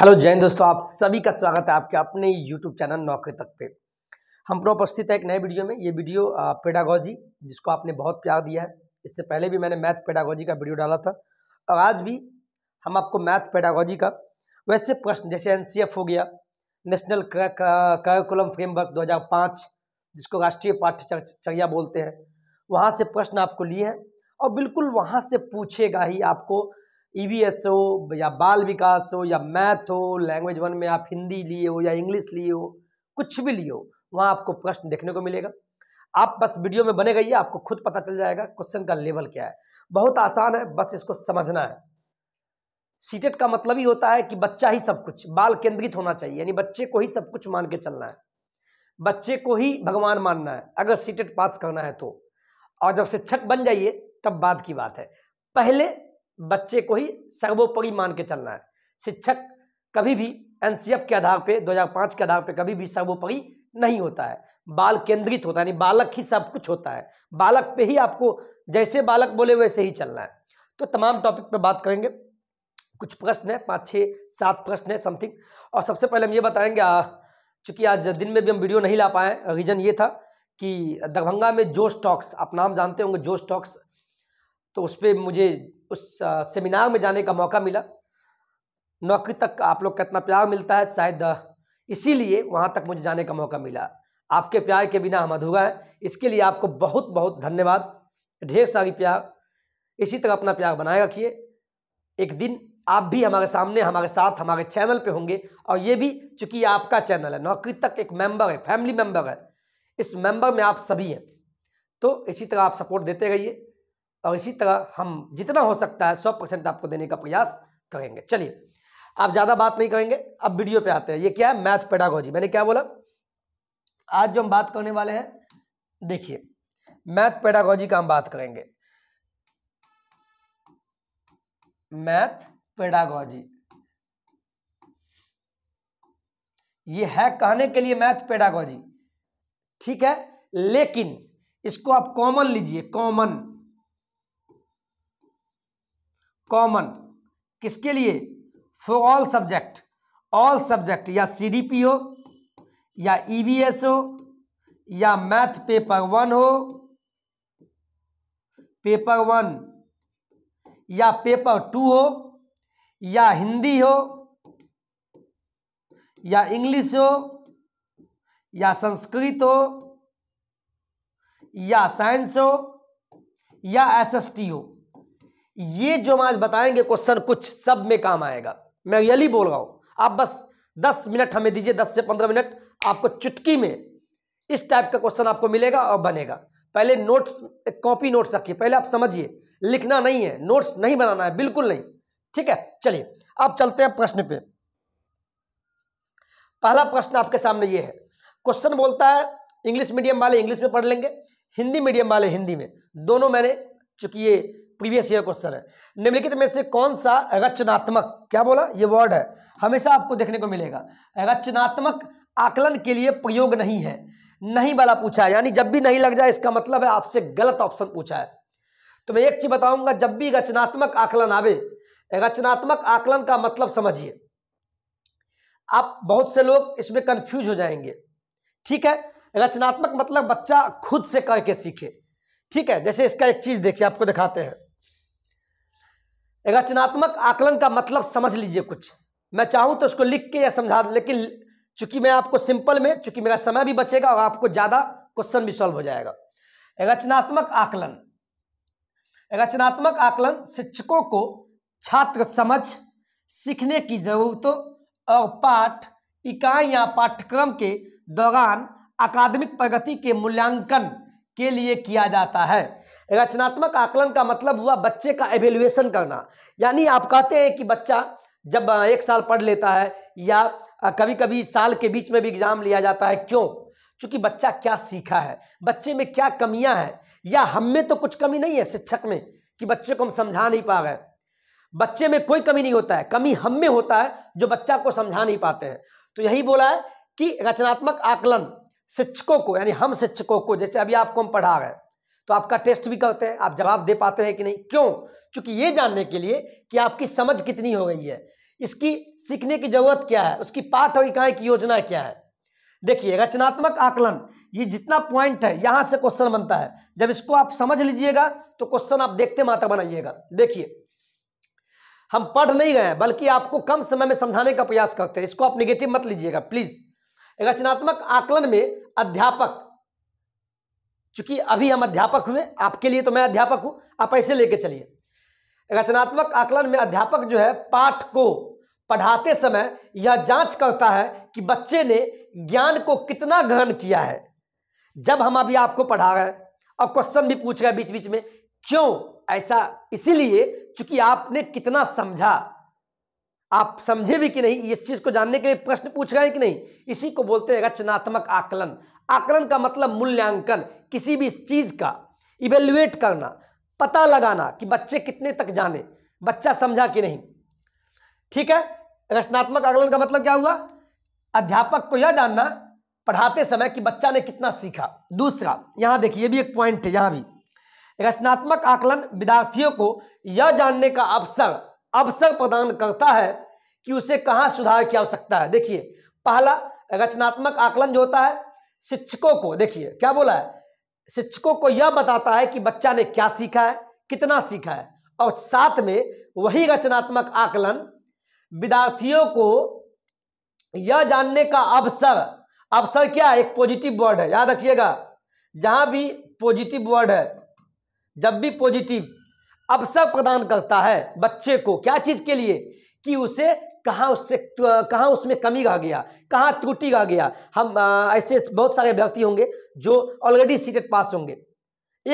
hello Jain दोस्तों आप सभी का स्वागत है आपके अपने यूट्यूब चैनल नौकरी तक पे हम उपस्थित है एक नए वीडियो में ये वीडियो पेडागोजी जिसको आपने बहुत प्यार दिया है इससे पहले भी मैंने मैथ पेडागोजी का वीडियो डाला था और आज भी हम आपको मैथ पेडागोजी का वैसे प्रश्न जैसे एन हो गया नेशनल करिकुलम फ्रेमवर्क दो जिसको राष्ट्रीय पाठ्यचर्या बोलते हैं वहाँ से प्रश्न आपको लिए हैं और बिल्कुल वहाँ से पूछेगा ही आपको ईवीएस e हो या बाल विकास हो या मैथ हो लैंग्वेज वन में आप हिंदी लिए हो या इंग्लिश लिए हो कुछ भी लिए हो वहाँ आपको प्रश्न देखने को मिलेगा आप बस वीडियो में बने गई आपको खुद पता चल जाएगा क्वेश्चन का लेवल क्या है बहुत आसान है बस इसको समझना है सीटेट e का मतलब ही होता है कि बच्चा ही सब कुछ बाल केंद्रित होना चाहिए यानी बच्चे को ही सब कुछ मान के चलना है बच्चे को ही भगवान मानना है अगर सीटेट e पास करना है तो और जब शिक्षक बन जाइए तब बाद की बात है पहले बच्चे को ही सर्वोपरि मान के चलना है शिक्षक कभी भी एन के आधार पे 2005 के आधार पे कभी भी सर्वोपरि नहीं होता है बाल केंद्रित होता है यानी बालक ही सब कुछ होता है बालक पे ही आपको जैसे बालक बोले वैसे ही चलना है तो तमाम टॉपिक पे बात करेंगे कुछ प्रश्न है पाँच छः सात प्रश्न है समथिंग और सबसे पहले हम ये बताएंगे चूँकि आज दिन में भी हम वीडियो नहीं ला पाए रीज़न ये था कि दरभंगा में जो स्टॉक्स आप नाम जानते होंगे जो स्टॉक्स तो उस पर मुझे उस सेमिनार में जाने का मौका मिला नौकरी तक आप लोग का इतना प्यार मिलता है शायद इसीलिए वहाँ तक मुझे जाने का मौका मिला आपके प्यार के बिना हम अधूरा हैं इसके लिए आपको बहुत बहुत धन्यवाद ढेर सारी प्यार इसी तरह अपना प्यार बनाए रखिए एक दिन आप भी हमारे सामने हमारे साथ हमारे चैनल पे होंगे और ये भी चूंकि आपका चैनल है नौकरी तक एक मेंबर है फैमिली मेंबर है इस मेंबर में आप सभी हैं तो इसी तरह आप सपोर्ट देते रहिए और इसी तरह हम जितना हो सकता है सौ परसेंट आपको देने का प्रयास करेंगे चलिए आप ज़्यादा बात नहीं करेंगे अब वीडियो पे आते हैं ये क्या है मैथ पेडागोजी मैंने क्या बोला आज जो हम बात करने वाले हैं देखिए मैथ पेडागोजी का हम बात करेंगे मैथ पेडागोजी ये है कहने के लिए मैथ पेडागोजी ठीक है लेकिन इसको आप कॉमन लीजिए कॉमन कॉमन किसके लिए for all subject all subject या सी डी पी हो या ई वी एस हो या मैथ पेपर वन हो पेपर वन या पेपर टू हो या हिंदी हो या इंग्लिश हो या संस्कृत हो या साइंस हो या एसएसटी हो ये जो हम आज बताएंगे क्वेश्चन कुछ सब में काम आएगा मैं रियली बोल रहा हूं आप बस दस मिनट हमें दीजिए दस से पंद्रह मिनट आपको चुटकी में इस टाइप का क्वेश्चन आपको मिलेगा और बनेगा पहले नोट्स कॉपी नोट्स रखिए पहले आप समझिए लिखना नहीं है नोट्स नहीं बनाना है बिल्कुल नहीं ठीक है चलिए अब चलते हैं प्रश्न पे पहला प्रश्न आपके सामने ये है क्वेश्चन बोलता है इंग्लिश मीडियम वाले इंग्लिश में पढ़ लेंगे हिंदी मीडियम वाले हिंदी में दोनों मैंने चूंकि ये प्रीवियस ईयर क्वेश्चन है निम्नलिखित में से कौन सा रचनात्मक क्या बोला ये वर्ड है हमेशा आपको देखने को मिलेगा रचनात्मक आकलन के लिए प्रयोग नहीं है नहीं वाला पूछा है यानी जब भी नहीं लग जाए इसका मतलब है आपसे गलत ऑप्शन पूछा है तो मैं एक चीज बताऊंगा जब भी रचनात्मक आकलन आवे रचनात्मक आकलन का मतलब समझिए आप बहुत से लोग इसमें कंफ्यूज हो जाएंगे ठीक है रचनात्मक मतलब बच्चा खुद से करके सीखे ठीक है जैसे इसका एक चीज देखिए आपको दिखाते हैं रचनात्मक आकलन का मतलब समझ लीजिए कुछ मैं चाहूँ तो उसको लिख के या समझा लेकिन चूंकि मैं आपको सिंपल में चूंकि मेरा समय भी बचेगा और आपको ज़्यादा क्वेश्चन भी सॉल्व हो जाएगा रचनात्मक आकलन रचनात्मक आकलन शिक्षकों को छात्र समझ सीखने की जरूरतों और पाठ इकाई या पाठ्यक्रम के दौरान अकादमिक प्रगति के मूल्यांकन के लिए किया जाता है रचनात्मक आकलन का मतलब हुआ बच्चे का एवेल्युएशन करना यानी आप कहते हैं कि बच्चा जब एक साल पढ़ लेता है या कभी कभी साल के बीच में भी एग्ज़ाम लिया जाता है क्यों क्योंकि बच्चा क्या सीखा है बच्चे में क्या कमियां हैं या हम में तो कुछ कमी नहीं है शिक्षक में कि बच्चे को हम समझा नहीं पा रहे बच्चे में कोई कमी नहीं होता है कमी हम में होता है जो बच्चा को समझा नहीं पाते हैं तो यही बोला है कि रचनात्मक आकलन शिक्षकों को यानी हम शिक्षकों को जैसे अभी आपको हम पढ़ा रहे हैं तो आपका टेस्ट भी करते हैं आप जवाब दे पाते हैं कि नहीं क्यों क्योंकि ये जानने के लिए कि आपकी समझ कितनी हो गई है इसकी सीखने की जरूरत क्या है उसकी पाठ और इकाई की योजना क्या है देखिए रचनात्मक आकलन ये जितना पॉइंट है यहाँ से क्वेश्चन बनता है जब इसको आप समझ लीजिएगा तो क्वेश्चन आप देखते मात्र बनाइएगा देखिए हम पढ़ नहीं गए बल्कि आपको कम समय में समझाने का प्रयास करते हैं इसको आप निगेटिव मत लीजिएगा प्लीज रचनात्मक आकलन में अध्यापक चूंकि अभी हम अध्यापक हुए आपके लिए तो मैं अध्यापक हूं आप ऐसे लेके चलिए रचनात्मक आकलन में अध्यापक जो है पाठ को पढ़ाते समय यह जांच करता है कि बच्चे ने ज्ञान को कितना ग्रहण किया है जब हम अभी आपको पढ़ा रहे हैं और क्वेश्चन भी पूछ रहे हैं बीच बीच में क्यों ऐसा इसीलिए चूंकि आपने कितना समझा आप समझे भी कि नहीं इस चीज को जानने के लिए प्रश्न पूछ रहे हैं कि नहीं इसी को बोलते हैं रचनात्मक आकलन आकलन का मतलब मूल्यांकन किसी भी चीज का इवेल्युएट करना पता लगाना कि बच्चे कितने तक जाने बच्चा समझा कि नहीं ठीक है रचनात्मक आकलन का मतलब क्या हुआ अध्यापक को यह जानना पढ़ाते समय कि बच्चा ने कितना सीखा दूसरा यहाँ देखिए भी एक पॉइंट है यहाँ भी रचनात्मक आकलन विद्यार्थियों को यह जानने का अवसर अवसर प्रदान करता है कि उसे कहाँ सुधार की आवश्यकता है देखिए पहला रचनात्मक आकलन जो होता है शिक्षकों को देखिए क्या बोला है शिक्षकों को यह बताता है कि बच्चा ने क्या सीखा है कितना सीखा है और साथ में वही रचनात्मक आकलन विद्यार्थियों को यह जानने का अवसर अवसर क्या है एक पॉजिटिव वर्ड है याद रखिएगा जहां भी पॉजिटिव वर्ड है जब भी पॉजिटिव अवसर प्रदान करता है बच्चे को क्या चीज़ के लिए कि उसे कहाँ उससे कहाँ उसमें कमी रह गया कहाँ त्रुटि रह गया हम आ, ऐसे बहुत सारे अभ्यर्थी होंगे जो ऑलरेडी सीटेट पास होंगे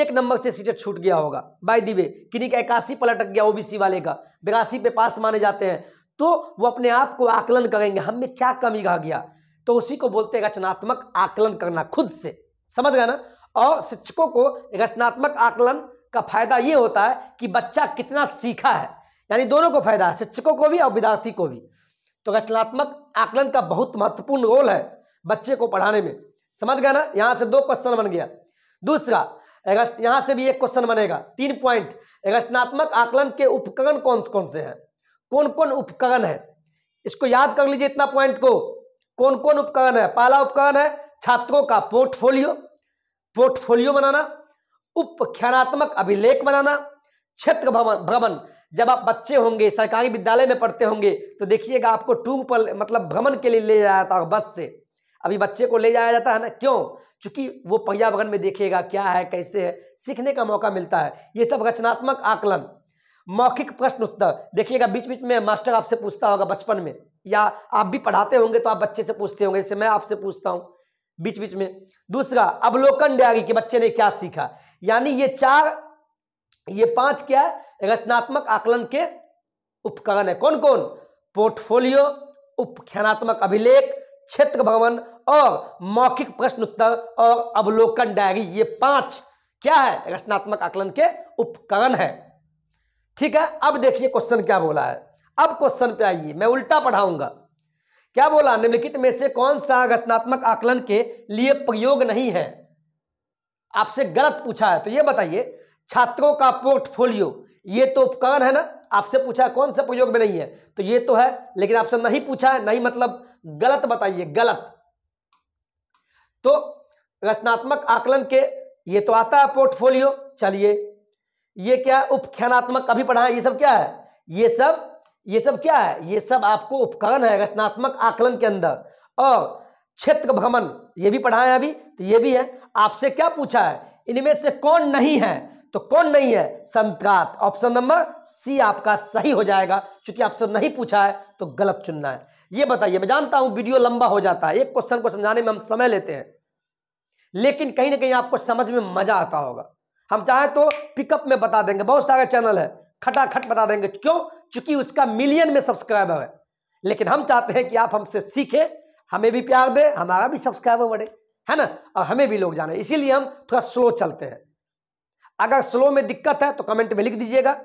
एक नंबर से सीटेट छूट गया होगा बाई दिवे किन्हीं का इक्यासी पलटक गया ओबीसी वाले का बिरासी पे पास माने जाते हैं तो वो अपने आप को आकलन करेंगे हम में क्या कमी रह गया तो उसी को बोलते हैं रचनात्मक आकलन करना खुद से समझ गए ना और शिक्षकों को रचनात्मक आकलन का फायदा ये होता है कि बच्चा कितना सीखा है यानी दोनों को फायदा है शिक्षकों को भी और विद्यार्थी को भी तो रचनात्मक आकलन का बहुत महत्वपूर्ण रोल है बच्चे को पढ़ाने में समझ गया ना यहाँ से दो क्वेश्चन बन गया दूसरा यहाँ से भी एक क्वेश्चन बनेगा तीन पॉइंट रचनात्मक आकलन के उपकरण कौन कौन से हैं कौन कौन उपकरण है इसको याद कर लीजिए इतना पॉइंट को कौन कौन उपकरण है पहला उपकरण है छात्रों का पोर्टफोलियो पोर्टफोलियो बनाना उपख्यानात्मक अभिलेख बनाना क्षेत्र भ्रमण जब आप बच्चे होंगे सरकारी विद्यालय में पढ़ते होंगे तो देखिएगा आपको टूर पर मतलब भ्रमण के लिए ले जाया जाता है बस से अभी बच्चे को ले जाया जाता है ना क्यों चूंकि वो पर्यावरण में देखेगा क्या है कैसे है सीखने का मौका मिलता है ये सब रचनात्मक आकलन मौखिक प्रश्न उत्तर देखिएगा बीच बीच में मास्टर आपसे पूछता होगा बचपन में या आप भी पढ़ाते होंगे तो आप बच्चे से पूछते होंगे जैसे मैं आपसे पूछता हूँ बीच बीच में दूसरा अवलोकन डायरी के बच्चे ने क्या सीखा यानी ये चार ये पांच क्या है रचनात्मक आकलन के उपकरण है कौन कौन पोर्टफोलियो उपख्यानात्मक अभिलेख क्षेत्र भवन और मौखिक प्रश्न उत्तर और अवलोकन डायरी ये पांच क्या है रचनात्मक आकलन के उपकरण है ठीक है अब देखिए क्वेश्चन क्या बोला है अब क्वेश्चन पे आइए मैं उल्टा पढ़ाऊंगा क्या बोला निम्नलिखित में से कौन सा रचनात्मक आकलन के लिए प्रयोग नहीं है आपसे गलत पूछा है तो ये बताइए छात्रों का पोर्टफोलियो ये तो उपकरण है ना आपसे पूछा कौन से प्रयोग में नहीं है तो ये तो है लेकिन आपसे नहीं पूछा है नहीं मतलब गलत बताइए गलत तो रचनात्मक आकलन के ये तो आता है पोर्टफोलियो चलिए ये क्या उपख्यानात्मक अभी पढ़ा है ये सब क्या है ये सब ये सब क्या है ये सब आपको उपकरण है रचनात्मक आकलन के अंदर और क्षेत्र भ्रमण ये भी पढ़ाए अभी तो ये भी है आपसे क्या पूछा है इनमें से कौन नहीं है तो कौन नहीं है संतरात ऑप्शन नंबर सी आपका सही हो जाएगा क्योंकि आपसे नहीं पूछा है तो गलत चुनना है ये बताइए मैं जानता हूं वीडियो लंबा हो जाता है एक क्वेश्चन को समझाने में हम समय लेते हैं लेकिन कहीं ना कहीं आपको समझ में मजा आता होगा हम चाहे तो पिकअप में बता देंगे बहुत सारे चैनल है खटाखट बता देंगे क्यों चूंकि उसका मिलियन में सब्सक्राइबर है लेकिन हम चाहते हैं कि आप हमसे सीखें हमें भी प्यार दें हमारा भी सब्सक्राइबर बढ़े है ना और हमें भी लोग जाने इसीलिए हम थोड़ा स्लो चलते हैं अगर स्लो में दिक्कत है तो कमेंट में लिख दीजिएगा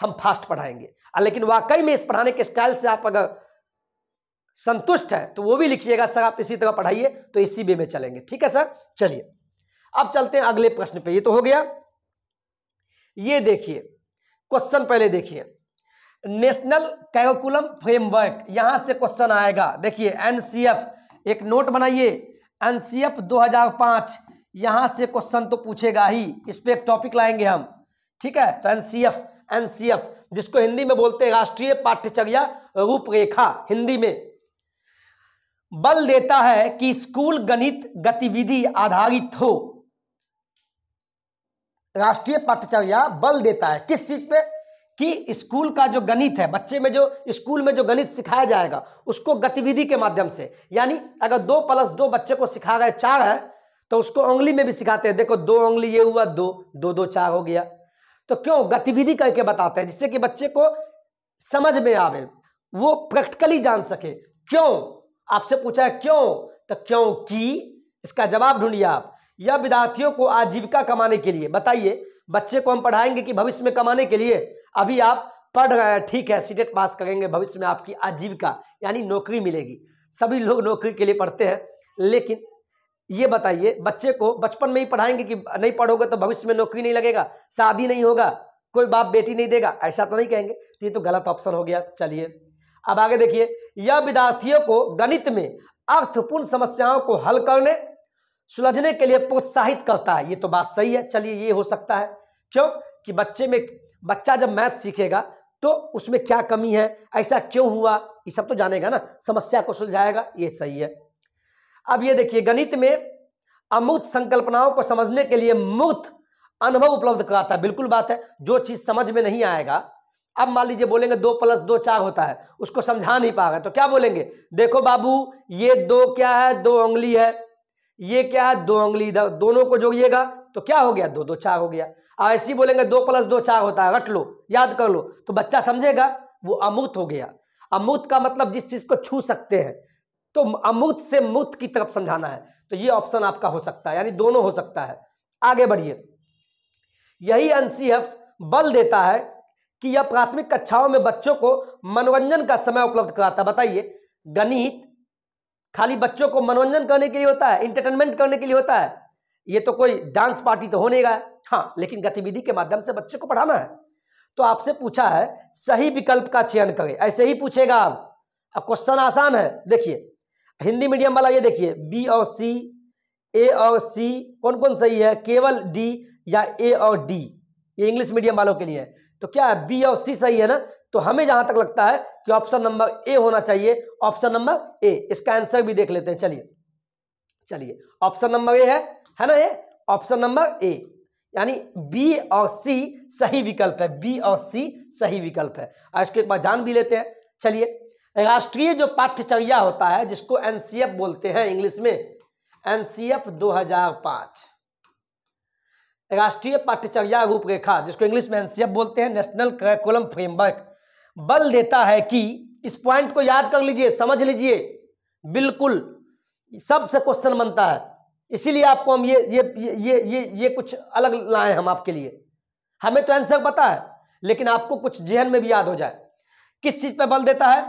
हम फास्ट पढ़ाएंगे लेकिन वाकई में इस पढ़ाने के स्टाइल से आप अगर संतुष्ट है तो वो भी लिखिएगा सर आप इसी तरह पढ़ाइए तो इसी वे में चलेंगे ठीक है सर चलिए अब चलते हैं अगले प्रश्न पे ये तो हो गया ये देखिए क्वेश्चन पहले देखिए नेशनल कैलकुलम फ्रेमवर्क यहां से क्वेश्चन आएगा देखिए एनसीएफ एक नोट बनाइए एनसीएफ 2005 यहां से क्वेश्चन तो पूछेगा ही इस पर एक टॉपिक लाएंगे हम ठीक है तो एनसीएफ एनसीएफ जिसको हिंदी में बोलते हैं राष्ट्रीय पाठ्यचर्या रूपरेखा हिंदी में बल देता है कि स्कूल गणित गतिविधि आधारित हो राष्ट्रीय पाठ्यचर्या बल देता है किस चीज़ पे कि स्कूल का जो गणित है बच्चे में जो स्कूल में जो गणित सिखाया जाएगा उसको गतिविधि के माध्यम से यानी अगर दो प्लस दो बच्चे को सिखा गए चार है तो उसको उंगली में भी सिखाते हैं देखो दो उंगली ये हुआ दो दो दो चार हो गया तो क्यों गतिविधि करके बताते हैं जिससे कि बच्चे को समझ में आवे वो प्रैक्टिकली जान सके क्यों आपसे पूछा है क्यों तो क्योंकि इसका जवाब ढूंढिए आप या विद्यार्थियों को आजीविका कमाने के लिए बताइए बच्चे को हम पढ़ाएंगे कि भविष्य में कमाने के लिए अभी आप पढ़ रहे हैं ठीक है सीटेट पास e करेंगे भविष्य में आपकी आजीविका यानी नौकरी मिलेगी सभी लोग नौकरी के लिए पढ़ते हैं लेकिन ये बताइए बच्चे को बचपन में ही पढ़ाएंगे कि नहीं पढ़ोगे तो भविष्य में नौकरी नहीं लगेगा शादी नहीं होगा कोई बाप बेटी नहीं देगा ऐसा तो नहीं कहेंगे तो ये तो गलत ऑप्शन हो गया चलिए अब आगे देखिए यह विद्यार्थियों को गणित में अर्थपूर्ण समस्याओं को हल करने सुलझने के लिए प्रोत्साहित करता है ये तो बात सही है चलिए ये हो सकता है क्यों कि बच्चे में बच्चा जब मैथ सीखेगा तो उसमें क्या कमी है ऐसा क्यों हुआ ये सब तो जानेगा ना समस्या को सुलझाएगा ये सही है अब ये देखिए गणित में अमूर्त संकल्पनाओं को समझने के लिए मूर्त अनुभव उपलब्ध कराता है बिल्कुल बात है जो चीज़ समझ में नहीं आएगा अब मान लीजिए बोलेंगे दो प्लस दो चार होता है उसको समझा नहीं पा रहे तो क्या बोलेंगे देखो बाबू ये दो क्या है दो उंगली है ये क्या है दो उंगली इधर दोनों को जोड़िएगा तो क्या हो गया दो दो चार हो गया अब ऐसे ही बोलेंगे दो प्लस दो चार होता है रट लो याद कर लो तो बच्चा समझेगा वो अमूर्त हो गया अमूर्त का मतलब जिस चीज़ को छू सकते हैं तो अमूर्त से मूर्त की तरफ समझाना है तो ये ऑप्शन आपका हो सकता है यानी दोनों हो सकता है आगे बढ़िए यही एफ बल देता है कि यह प्राथमिक कक्षाओं में बच्चों को मनोरंजन का समय उपलब्ध कराता बताइए गणित खाली बच्चों को मनोरंजन करने के लिए होता है इंटरटेनमेंट करने के लिए होता है ये तो कोई डांस पार्टी तो होने का हाँ लेकिन गतिविधि के माध्यम से बच्चे को पढ़ाना है तो आपसे पूछा है सही विकल्प का चयन करें ऐसे ही पूछेगा आप अब क्वेश्चन आसान है देखिए हिंदी मीडियम वाला ये देखिए बी और सी ए और सी कौन कौन सही है केवल डी या ए और डी ये इंग्लिश मीडियम वालों के लिए है तो क्या है बी और सी सही है ना तो हमें जहां तक लगता है कि ऑप्शन नंबर ए होना चाहिए ऑप्शन नंबर ए इसका आंसर भी देख लेते हैं चलिए चलिए ऑप्शन नंबर ए है है ना ये ऑप्शन नंबर ए यानी बी और सी सही विकल्प है बी और सी सही विकल्प है और इसको एक बार जान भी लेते हैं चलिए राष्ट्रीय जो पाठ्यचर्या होता है जिसको एनसीएफ बोलते हैं इंग्लिश में एनसीएफ 2005 राष्ट्रीय पाठ्यचर्या रूपरेखा जिसको इंग्लिश में एनसीएफ बोलते हैं नेशनल करिकुलम फ्रेमवर्क बल देता है कि इस पॉइंट को याद कर लीजिए समझ लीजिए बिल्कुल सबसे क्वेश्चन बनता है इसीलिए आपको हम ये ये ये ये ये कुछ अलग लाए हम आपके लिए हमें तो आंसर पता है लेकिन आपको कुछ जहन में भी याद हो जाए किस चीज़ पर बल देता है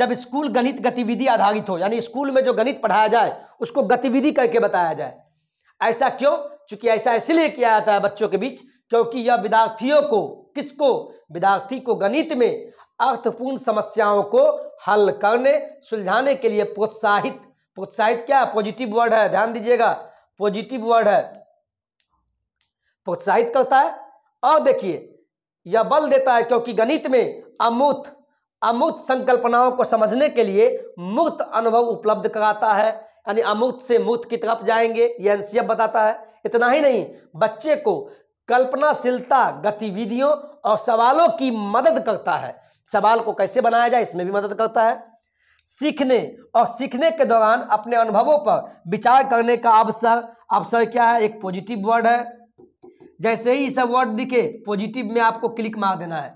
जब स्कूल गणित गतिविधि आधारित हो यानी स्कूल में जो गणित पढ़ाया जाए उसको गतिविधि करके बताया जाए ऐसा क्यों चूंकि ऐसा इसलिए किया जाता है बच्चों के बीच क्योंकि यह विद्यार्थियों को किसको विद्यार्थी को गणित में अर्थपूर्ण समस्याओं को हल करने सुलझाने के लिए प्रोत्साहित प्रोत्साहित क्या पॉजिटिव वर्ड है ध्यान दीजिएगा पॉजिटिव वर्ड है प्रोत्साहित करता है और देखिए यह बल देता है क्योंकि गणित में अमूर्त अमूर्त संकल्पनाओं को समझने के लिए मूर्त अनुभव उपलब्ध कराता है यानी अमूर्त से मूर्त की तरफ जाएंगे यह एनसीएफ बताता है इतना ही नहीं बच्चे को कल्पनाशीलता गतिविधियों और सवालों की मदद करता है सवाल को कैसे बनाया जाए इसमें भी मदद करता है सीखने और सीखने के दौरान अपने अनुभवों पर विचार करने का अवसर अवसर क्या है एक पॉजिटिव वर्ड है जैसे ही सब वर्ड दिखे पॉजिटिव में आपको क्लिक मार देना है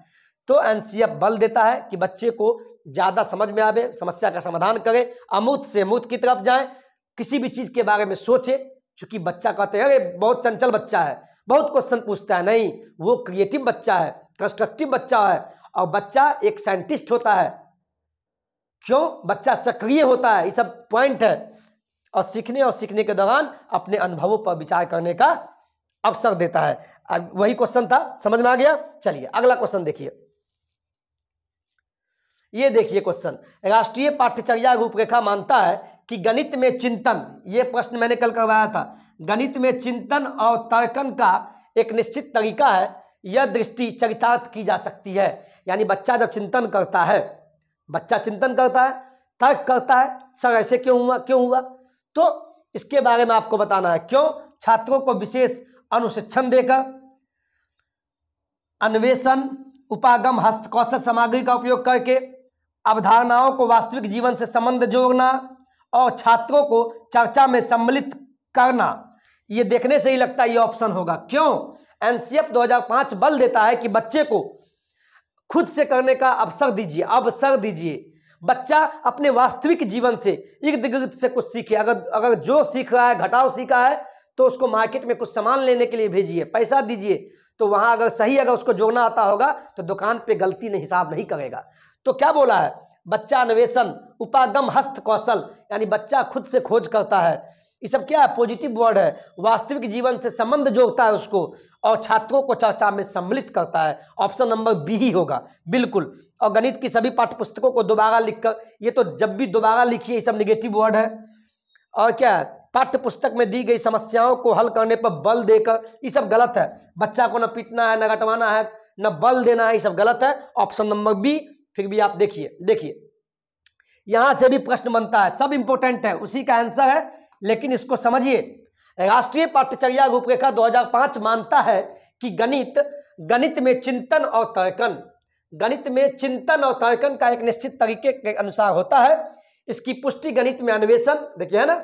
तो एनसीएफ बल देता है कि बच्चे को ज़्यादा समझ में आवे समस्या का समाधान करें अमूत से मूत की तरफ जाए किसी भी चीज़ के बारे में सोचे चूंकि बच्चा कहते हैं अरे बहुत चंचल बच्चा है बहुत क्वेश्चन पूछता है नहीं वो क्रिएटिव बच्चा है कंस्ट्रक्टिव बच्चा है और बच्चा एक साइंटिस्ट होता है क्यों बच्चा सक्रिय होता है ये सब पॉइंट है और सीखने और सीखने के दौरान अपने अनुभवों पर विचार करने का अवसर देता है अब वही क्वेश्चन था समझ में आ गया चलिए अगला क्वेश्चन देखिए ये देखिए क्वेश्चन राष्ट्रीय पाठ्यचर्या रूपरेखा मानता है कि गणित में चिंतन ये प्रश्न मैंने कल करवाया था गणित में चिंतन और तर्कन का एक निश्चित तरीका है यह दृष्टि चरितार्थ की जा सकती है यानी बच्चा जब चिंतन करता है बच्चा चिंतन करता है तर्क करता है सर ऐसे क्यों हुआ क्यों हुआ तो इसके बारे में आपको बताना है क्यों छात्रों को विशेष अनुशिक्षण देकर अन्वेषण उपागम हस्तकौशल सामग्री का उपयोग करके अवधारणाओं को वास्तविक जीवन से संबंध जोड़ना और छात्रों को चर्चा में सम्मिलित करना ये देखने से ही लगता है ये ऑप्शन होगा क्यों एनसीएफ 2005 बल देता है कि बच्चे को खुद से करने का अवसर दीजिए अवसर दीजिए बच्चा अपने वास्तविक जीवन से इर्द गिर्द से कुछ सीखे अगर अगर जो सीख रहा है घटाव सीखा है तो उसको मार्केट में कुछ सामान लेने के लिए भेजिए पैसा दीजिए तो वहाँ अगर सही अगर उसको जोड़ना आता होगा तो दुकान पे गलती नहीं हिसाब नहीं करेगा तो क्या बोला है बच्चा अन्वेषण उपागम हस्त कौशल यानी बच्चा खुद से खोज करता है ये सब क्या है पॉजिटिव वर्ड है वास्तविक जीवन से संबंध जोड़ता है उसको और छात्रों को चर्चा में सम्मिलित करता है ऑप्शन नंबर बी ही होगा बिल्कुल और गणित की सभी पाठ्य पुस्तकों को दोबारा लिखकर ये तो जब भी दोबारा लिखिए ये सब निगेटिव वर्ड है और क्या है पाठ्य पुस्तक में दी गई समस्याओं को हल करने पर बल देकर ये सब गलत है बच्चा को न पीटना है न घटवाना है न बल देना है ये सब गलत है ऑप्शन नंबर बी फिर भी आप देखिए देखिए यहां से भी प्रश्न बनता है सब इंपोर्टेंट है उसी का आंसर है लेकिन इसको समझिए राष्ट्रीय पाठ्यचर्या रूपरेखा 2005 मानता है कि गणित गणित में चिंतन और तर्कन गणित में चिंतन और तर्कन का एक निश्चित तरीके के अनुसार होता है इसकी पुष्टि गणित में अन्वेषण देखिए है ना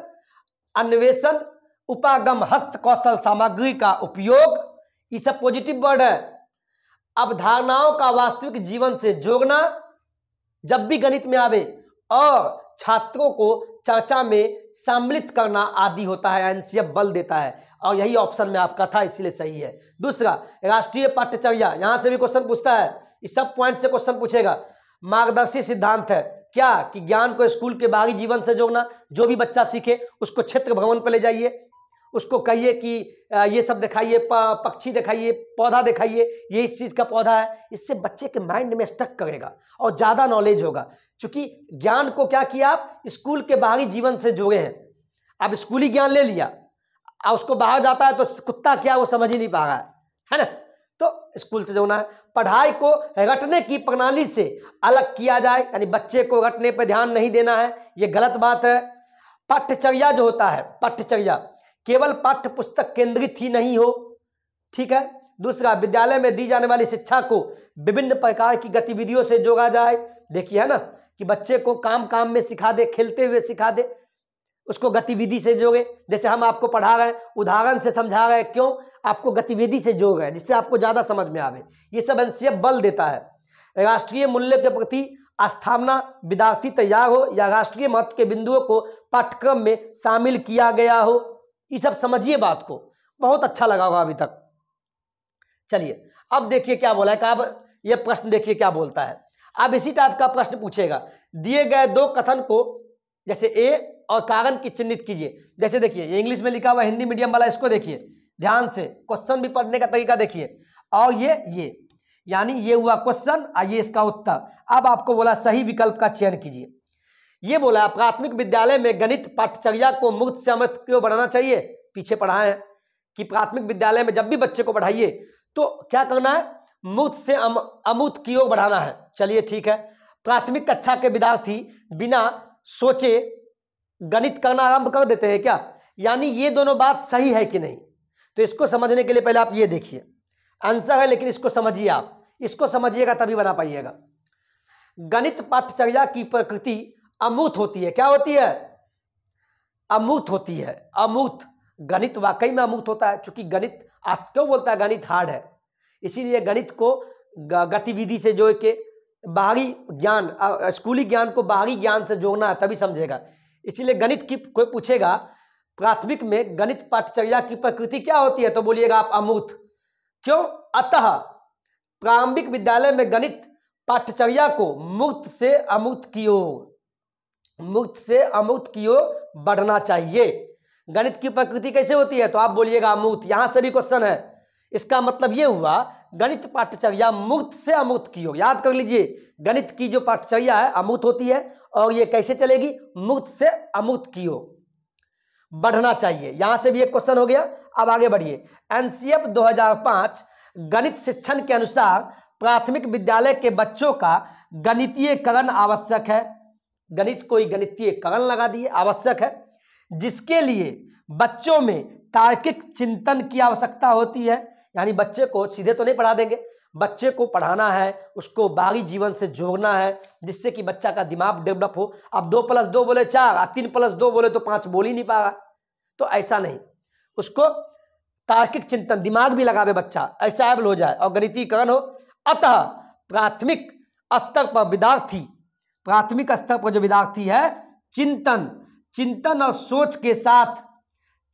अन्वेषण उपागम हस्त कौशल सामग्री का उपयोग ये सब पॉजिटिव वर्ड है अवधारणाओं का वास्तविक जीवन से जोड़ना जब भी गणित में आवे और छात्रों को चर्चा में सम्मिलित करना आदि होता है एनसीएफ बल देता है और यही ऑप्शन में आपका था इसलिए सही है दूसरा राष्ट्रीय पाठ्यचर्या यहाँ से भी क्वेश्चन पूछता है इस सब पॉइंट से क्वेश्चन पूछेगा मार्गदर्शी सिद्धांत है क्या कि ज्ञान को स्कूल के बाहरी जीवन से जोड़ना जो भी बच्चा सीखे उसको क्षेत्र भवन पर ले जाइए उसको कहिए कि ये सब दिखाइए पक्षी दिखाइए पौधा दिखाइए ये इस चीज़ का पौधा है इससे बच्चे के माइंड में स्टक करेगा और ज़्यादा नॉलेज होगा क्योंकि ज्ञान को क्या किया आप स्कूल के बाहरी जीवन से जोड़े हैं आप स्कूली ज्ञान ले लिया और उसको बाहर जाता है तो कुत्ता क्या वो समझ ही नहीं पा रहा है है ना तो स्कूल से जोड़ना है पढ़ाई को रटने की प्रणाली से अलग किया जाए यानी बच्चे को रटने पर ध्यान नहीं देना है ये गलत बात है पठचर्या जो होता है पठचर्या केवल पाठ्य पुस्तक केंद्रित ही नहीं हो ठीक है दूसरा विद्यालय में दी जाने वाली शिक्षा को विभिन्न प्रकार की गतिविधियों से जोड़ा जाए देखिए है ना कि बच्चे को काम काम में सिखा दे खेलते हुए सिखा दे उसको गतिविधि से जोड़े जैसे हम आपको पढ़ा रहे हैं उदाहरण से समझा रहे हैं क्यों आपको गतिविधि से जोड़ रहे जिससे आपको ज़्यादा समझ में आवे ये सब एन बल देता है राष्ट्रीय मूल्य के प्रति स्थापना विद्यार्थी तैयार हो या राष्ट्रीय महत्व के बिंदुओं को पाठ्यक्रम में शामिल किया गया हो ये सब समझिए बात को बहुत अच्छा लगा होगा अभी तक चलिए अब देखिए क्या बोला है कहा ये प्रश्न देखिए क्या बोलता है अब इसी टाइप का प्रश्न पूछेगा दिए गए दो कथन को जैसे ए और कारण की चिन्हित कीजिए जैसे देखिए ये इंग्लिश में लिखा हुआ हिंदी मीडियम वाला इसको देखिए ध्यान से क्वेश्चन भी पढ़ने का तरीका देखिए और ये ये यानी ये हुआ क्वेश्चन और ये इसका उत्तर अब आपको बोला सही विकल्प का चयन कीजिए ये बोला है प्राथमिक विद्यालय में गणित पाठचर्या को मुक्त सहमत क्यों बढ़ाना चाहिए पीछे पढ़ाए हैं कि प्राथमिक विद्यालय में जब भी बच्चे को पढ़ाइए तो क्या करना है मुक्त से अमूत की ओर बढ़ाना है चलिए ठीक है प्राथमिक कक्षा के विद्यार्थी बिना सोचे गणित करना आरंभ कर देते हैं क्या यानी ये दोनों बात सही है कि नहीं तो इसको समझने के लिए पहले आप ये देखिए आंसर है लेकिन इसको समझिए आप इसको समझिएगा तभी बना पाइएगा गणित पाठचर्या की प्रकृति अमूत होती है क्या होती है अमूत होती है अमूत गणित वाकई में अमूत होता है क्योंकि गणित आज क्यों बोलता है गणित हार्ड है इसीलिए गणित को गतिविधि से जो के बाहरी ज्ञान स्कूली ज्ञान को बाहरी ज्ञान से जोड़ना है तभी समझेगा इसीलिए गणित की कोई पूछेगा प्राथमिक में गणित पाठचर्या की प्रकृति क्या होती है तो बोलिएगा आप अमूत क्यों अतः प्रारंभिक विद्यालय में गणित पाठचर्या को मूर्त से अमूत की ओर मुक्त से अमुक्त की ओर बढ़ना चाहिए गणित की प्रकृति कैसे होती है तो आप बोलिएगा अमुक्त यहाँ से भी क्वेश्चन है इसका मतलब ये हुआ गणित पाठ्यचर्या मुक्त से अमुक्त की ओर याद कर लीजिए गणित की जो पाठ्यचर्या है अमुक्त होती है और ये कैसे चलेगी मुक्त से अमुक्त की ओर बढ़ना चाहिए यहाँ से भी एक क्वेश्चन हो गया अब आगे बढ़िए एनसीएफ 2005 गणित शिक्षण के अनुसार प्राथमिक विद्यालय के बच्चों का गणितीयकरण आवश्यक है गणित कोई गणितीय कलन लगा दिए आवश्यक है जिसके लिए बच्चों में तार्किक चिंतन की आवश्यकता होती है यानी बच्चे को सीधे तो नहीं पढ़ा देंगे बच्चे को पढ़ाना है उसको बागी जीवन से जोड़ना है जिससे कि बच्चा का दिमाग डेवलप हो अब दो प्लस दो बोले चार अब तीन प्लस दो बोले तो पाँच बोल ही नहीं पा रहा तो ऐसा नहीं उसको तार्किक चिंतन दिमाग भी लगावे बच्चा ऐसा एबल हो जाए और गणितीकरण हो अतः प्राथमिक स्तर पर विद्यार्थी प्राथमिक स्तर पर जो विद्यार्थी है चिंतन चिंतन और सोच के साथ